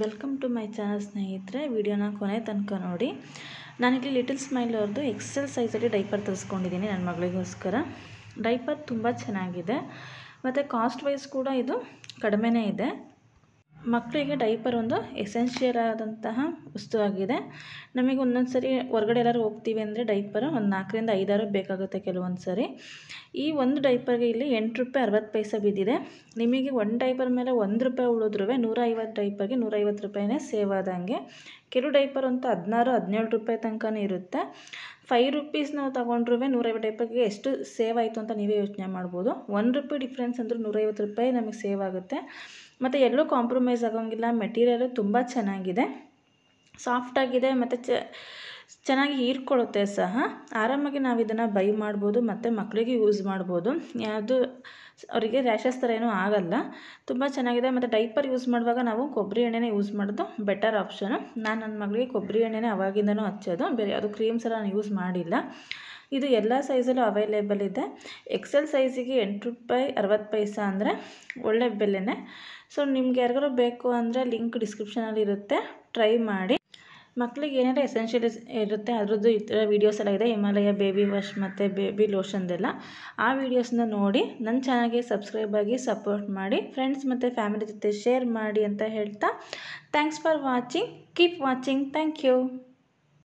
welcome to my channel ಸ್ನೇಹಿತರೆ ವಿಡಿಯೋನ ಕೊನೆ ತನಕ ನೋಡಿ ನಾನಿಲ್ಲಿ ಲಿಟಲ್ ಸ್ಮೈಲ್ ಅವ್ರದ್ದು ಎಕ್ಸೆಲ್ ಸೈಜಲ್ಲಿ ಡೈಪರ್ ತರಿಸ್ಕೊಂಡಿದ್ದೀನಿ ನನ್ನ ಮಗಳಿಗೋಸ್ಕರ ಡೈಪರ್ ತುಂಬ ಚೆನ್ನಾಗಿದೆ ಮತ್ತು ಕಾಸ್ಟ್ ವೈಸ್ ಕೂಡ ಇದು ಕಡಿಮೆನೇ ಇದೆ ಮಕ್ಕಳಿಗೆ ಡೈಪರ್ ಒಂದು ಎಸೆನ್ಷಿಯಲ್ ಆದಂತಹ ವಸ್ತುವಾಗಿದೆ ನಮಗೆ ಒಂದೊಂದು ಸರಿ ಹೊರಗಡೆ ಎಲ್ಲರೂ ಹೋಗ್ತೀವಿ ಅಂದರೆ ಡೈಪರ್ ಒಂದು ನಾಲ್ಕರಿಂದ ಐದಾರು ಬೇಕಾಗುತ್ತೆ ಕೆಲವೊಂದು ಸರಿ ಈ ಒಂದು ಡೈಪರ್ಗೆ ಇಲ್ಲಿ ಎಂಟು ರೂಪಾಯಿ ಅರವತ್ತು ಪೈಸೆ ಬಿದ್ದಿದೆ ನಿಮಗೆ ಒಂದು ಡೈಪರ್ ಮೇಲೆ ಒಂದು ರೂಪಾಯಿ ಉಳಿದ್ರೂ ನೂರ ಐವತ್ತು ಡೈಪರ್ಗೆ ನೂರೈವತ್ತು ರೂಪಾಯಿನೇ ಸೇವ್ ಆದಂಗೆ ಕಿರು ಡೈಪರ್ ಅಂತ ಹದಿನಾರು ಹದಿನೇಳು ರೂಪಾಯಿ ತನಕನೇ ಇರುತ್ತೆ ಫೈ ರುಪೀಸ್ ನಾವು ತೊಗೊಂಡ್ರೂ ನೂರೈವತ್ತು ಡೈಪರ್ಗೆ ಎಷ್ಟು ಸೇವ್ ಆಯಿತು ಅಂತ ನೀವೇ ಯೋಚನೆ ಮಾಡ್ಬೋದು ಒನ್ ರುಪಿ ಡಿಫ್ರೆನ್ಸ್ ಅಂದರೂ ನೂರೈವತ್ತು ರೂಪಾಯಿ ನಮಗೆ ಸೇವ್ ಆಗುತ್ತೆ ಮತ್ತು ಎಲ್ಲೂ ಕಾಂಪ್ರಮೈಸ್ ಆಗೋಂಗಿಲ್ಲ ಮೆಟೀರಿಯಲು ತುಂಬ ಚೆನ್ನಾಗಿದೆ ಸಾಫ್ಟಾಗಿದೆ ಮತ್ತು ಚ ಚೆನ್ನಾಗಿ ಹೀರ್ಕೊಳ್ಳುತ್ತೆ ಸಹ ಆರಾಮಾಗಿ ನಾವು ಇದನ್ನು ಬೈ ಮಾಡ್ಬೋದು ಮತ್ತು ಮಕ್ಕಳಿಗೆ ಯೂಸ್ ಮಾಡ್ಬೋದು ಯಾವುದು ಅವರಿಗೆ ರ್ಯಾಷಸ್ ಥರ ಏನೂ ಆಗಲ್ಲ ತುಂಬ ಚೆನ್ನಾಗಿದೆ ಮತ್ತು ಡೈಪರ್ ಯೂಸ್ ಮಾಡುವಾಗ ನಾವು ಕೊಬ್ಬರಿ ಎಣ್ಣೆನೇ ಯೂಸ್ ಮಾಡೋದು ಬೆಟರ್ ಆಪ್ಷನು ನಾನು ನನ್ನ ಮಗಳಿಗೆ ಕೊಬ್ಬರಿ ಎಣ್ಣೆನೇ ಅವಾಗಿಂದನೂ ಹಚ್ಚೋದು ಬೇರೆ ಯಾವುದು ಕ್ರೀಮ್ಸ್ ಎಲ್ಲ ನಾನು ಯೂಸ್ ಮಾಡಿಲ್ಲ ಇದು ಎಲ್ಲ ಸೈಜಲ್ಲೂ ಅವೈಲೇಬಲ್ ಇದೆ ಎಕ್ಸೆಲ್ ಸೈಜಿಗೆ ಎಂಟು ರೂಪಾಯಿ ಅರವತ್ತು ಪೈಸ ಅಂದರೆ ಒಳ್ಳೆ ಬೆಲೆನೇ ಸೊ ನಿಮ್ಗೆ ಯಾರಿಗಾರು ಬೇಕು ಅಂದರೆ ಲಿಂಕ್ ಡಿಸ್ಕ್ರಿಪ್ಷನಲ್ಲಿರುತ್ತೆ ಇರುತ್ತೆ ಟ್ರೈ ಮಾಡಿ ಮಕ್ಕಳಿಗೆ ಏನಾರ ಎಸೆನ್ಷಿಯಲ್ ಇರುತ್ತೆ ಅದರದ್ದು ಈ ಥರ ವೀಡಿಯೋಸ್ ಎಲ್ಲ ಇದೆ ಹಿಮಾಲಯ ಬೇಬಿ ವಾಶ್ ಮತ್ತು ಬೇಬಿ ಲೋಷನ್ದೆಲ್ಲ ಆ ವೀಡಿಯೋಸ್ನ ನೋಡಿ ನನ್ನ ಚಾನಲ್ಗೆ ಸಬ್ಸ್ಕ್ರೈಬ್ ಆಗಿ ಸಪೋರ್ಟ್ ಮಾಡಿ ಫ್ರೆಂಡ್ಸ್ ಮತ್ತು ಫ್ಯಾಮಿಲಿ ಜೊತೆ ಶೇರ್ ಮಾಡಿ ಅಂತ ಹೇಳ್ತಾ thanks for watching keep watching thank you